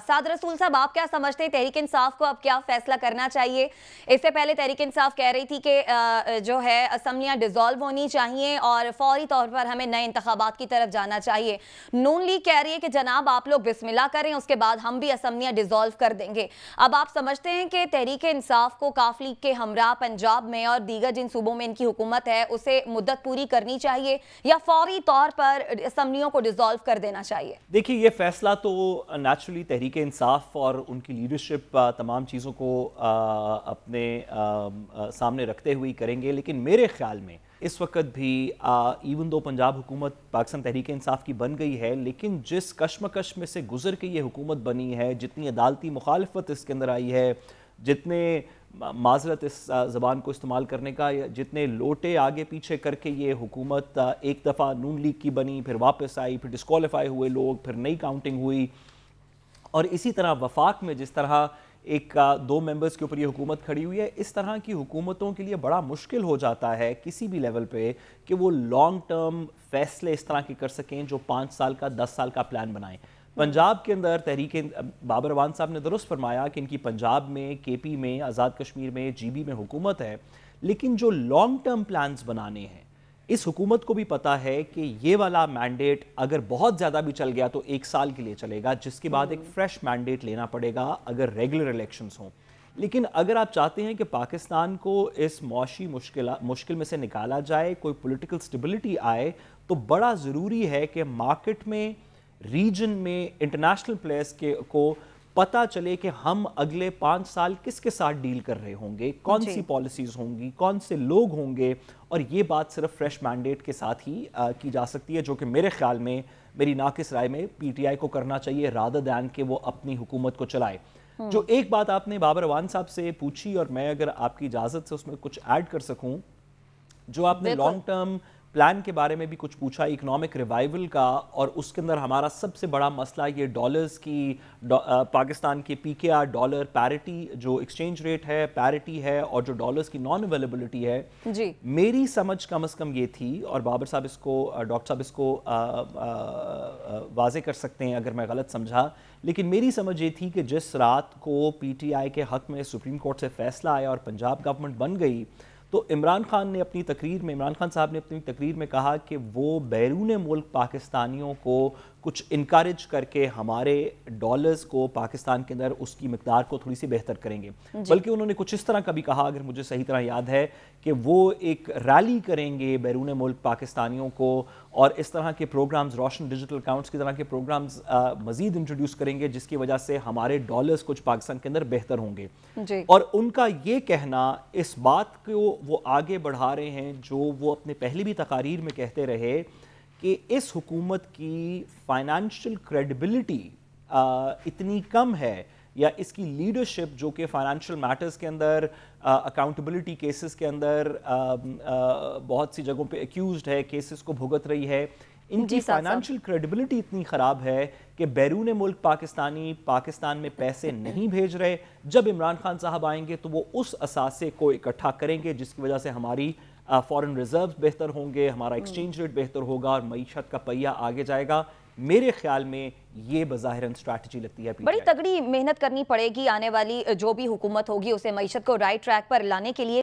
साद रसूल साहब आप क्या समझते हैं तहरीक इंसाफ को अब क्या फैसला करना चाहिए इससे पहले तहरीक इंसाफ कह रही थी कि जो है असम्बलियां डिजोल्व होनी चाहिए और फौरी तौर पर हमें नए इंतबात की तरफ जाना चाहिए नून लीग कह रही है कि जनाब आप लोग बिस्मिल्ला करें उसके बाद हम भी असम्बलियां डिजोल्व कर देंगे अब आप समझते हैं कि तहरीक इंसाफ को काफ लीग के हमरा पंजाब में और दीगर जिन सूबों में इनकी हुकूमत है उसे मुद्दत पूरी करनी चाहिए या फौरी तौर पर असम्बलियों को डिजोल्व कर देना चाहिए देखिए ये फैसला तो नेचुरली तहरीक इंसाफ और उनकी लीडरशिप तमाम चीज़ों को अपने सामने रखते हुए करेंगे लेकिन मेरे ख्याल में इस वक्त भी इवन दो पंजाब हुकूमत पाकिस्तान तहरीक इंसाफ की बन गई है लेकिन जिस कश्मकश में से गुजर के ये हुकूमत बनी है जितनी अदालती मुखालफत इसके अंदर आई है जितने माजरत इस ज़बान को इस्तेमाल करने का जितने लोटे आगे पीछे करके ये हुकूमत एक दफ़ा नून लीग की बनी फिर वापस आई फिर डिस्कॉलीफाई हुए लोग फिर नई काउंटिंग हुई और इसी तरह वफाक में जिस तरह एक का दो मेंबर्स के ऊपर ये हुकूमत खड़ी हुई है इस तरह की हुकूमतों के लिए बड़ा मुश्किल हो जाता है किसी भी लेवल पे कि वो लॉन्ग टर्म फैसले इस तरह के कर सकें जो पाँच साल का दस साल का प्लान बनाएं पंजाब के अंदर तहरीक बाबर अवान साहब ने दुरुस्त फरमाया कि इनकी पंजाब में के में आज़ाद कश्मीर में जी में हुकूमत है लेकिन जो लॉन्ग टर्म प्लान्स बनाने हैं इस हुकूमत को भी पता है कि ये वाला मैंडेट अगर बहुत ज़्यादा भी चल गया तो एक साल के लिए चलेगा जिसके बाद एक फ्रेश हम्म। मैंडेट लेना पड़ेगा अगर रेगुलर इलेक्शन हों लेकिन अगर आप चाहते हैं कि पाकिस्तान को इस मौशी मुश्किल मुश्किल में से निकाला जाए कोई पॉलिटिकल स्टेबिलिटी आए तो बड़ा ज़रूरी है कि मार्केट में रीजन में इंटरनेशनल प्लेयर्स के को पता चले कि हम अगले पांच साल किसके साथ डील कर रहे होंगे कौन सी पॉलिसीज होंगी कौन से लोग होंगे और ये बात सिर्फ फ्रेश मैंडेट के साथ ही आ, की जा सकती है जो कि मेरे ख्याल में मेरी नाकिस राय में पीटीआई को करना चाहिए राधा दैन के वो अपनी हुकूमत को चलाए हम्म। जो एक बात आपने बाबर अवान साहब से पूछी और मैं अगर आपकी इजाज़त से उसमें कुछ ऐड कर सकूं जो आपने लॉन्ग टर्म प्लान के बारे में भी कुछ पूछा इकोनॉमिक रिवाइवल का और उसके अंदर हमारा सबसे बड़ा मसला ये डॉलर्स की आ, पाकिस्तान के P K R dollar parity जो एक्सचेंज रेट है पैरिटी है और जो डॉलर्स की नॉन अवेलेबिलिटी है जी मेरी समझ कम अज़ कम ये थी और बाबर साहब इसको डॉक्टर साहब इसको वाजे कर सकते हैं अगर मैं गलत समझा लेकिन मेरी समझ ये थी कि जिस रात को पी के हक में सुप्रीम कोर्ट से फैसला आया और पंजाब गवर्नमेंट बन गई तो इमरान खान ने अपनी तकरीर में इमरान खान साहब ने अपनी तकरीर में कहा कि वो बैरून मुल्क पाकिस्तानियों को कुछ इनक्रेज करके हमारे डॉलर्स को पाकिस्तान के अंदर उसकी मकदार को थोड़ी सी बेहतर करेंगे बल्कि उन्होंने कुछ इस तरह का भी कहा अगर मुझे सही तरह याद है कि वो एक रैली करेंगे बैरून मुल्क पाकिस्तानियों को और इस तरह के प्रोग्राम्स रोशन डिजिटल अकाउंट्स की तरह के प्रोग्राम्स मजीद इंट्रोड्यूस करेंगे जिसकी वजह से हमारे डॉलर्स कुछ पाकिस्तान के अंदर बेहतर होंगे और उनका ये कहना इस बात को वो आगे बढ़ा रहे हैं जो वो अपने पहले भी तकारीर में कहते रहे कि इस हुकूमत की फाइनेंशियल क्रेडिबिलिटी इतनी कम है या इसकी लीडरशिप जो कि फाइनेंशियल मैटर्स के अंदर अकाउंटेबिलिटी केसेस के अंदर आ, आ, बहुत सी जगहों पे एक्यूज्ड है केसेस को भुगत रही है इनकी फाइनेंशियल क्रेडिबिलिटी इतनी ख़राब है कि बैरून मुल्क पाकिस्तानी पाकिस्तान में पैसे नहीं भेज रहे जब इमरान खान साहब आएंगे तो वो उस असासे को इकट्ठा करेंगे जिसकी वजह से हमारी फॉरेन रिजर्व बेहतर होंगे हमारा एक्सचेंज हम्म। रेट बेहतर होगा और मीशत का पहिया आगे जाएगा मेरे ख्याल में ये बजाहरन स्ट्रैटेजी लगती है बड़ी तगड़ी मेहनत करनी पड़ेगी आने वाली जो भी हुकूमत होगी उसे मीशत को राइट ट्रैक पर लाने के लिए